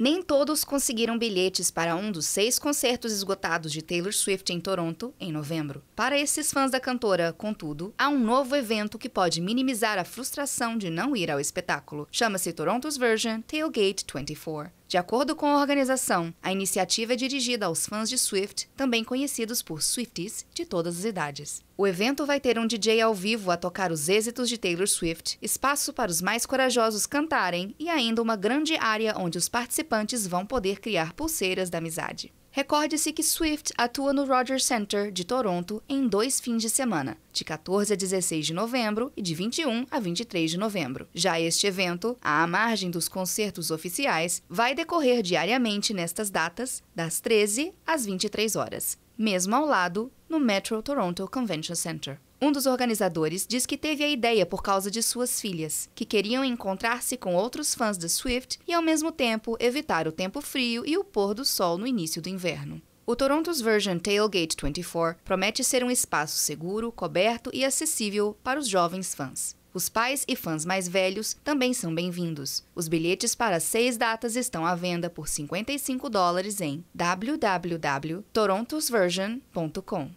Nem todos conseguiram bilhetes para um dos seis concertos esgotados de Taylor Swift em Toronto, em novembro. Para esses fãs da cantora, contudo, há um novo evento que pode minimizar a frustração de não ir ao espetáculo. Chama-se Toronto's Version Tailgate 24. De acordo com a organização, a iniciativa é dirigida aos fãs de Swift, também conhecidos por Swifties de todas as idades. O evento vai ter um DJ ao vivo a tocar os êxitos de Taylor Swift, espaço para os mais corajosos cantarem e ainda uma grande área onde os participantes vão poder criar pulseiras da amizade. Recorde-se que Swift atua no Rogers Center de Toronto em dois fins de semana, de 14 a 16 de novembro e de 21 a 23 de novembro. Já este evento, à margem dos concertos oficiais, vai decorrer diariamente nestas datas, das 13 às 23 horas, mesmo ao lado, no Metro Toronto Convention Center. Um dos organizadores diz que teve a ideia por causa de suas filhas, que queriam encontrar-se com outros fãs de Swift e, ao mesmo tempo, evitar o tempo frio e o pôr do sol no início do inverno. O Toronto's Version Tailgate 24 promete ser um espaço seguro, coberto e acessível para os jovens fãs. Os pais e fãs mais velhos também são bem-vindos. Os bilhetes para seis datas estão à venda por 55 dólares em www.torontosversion.com.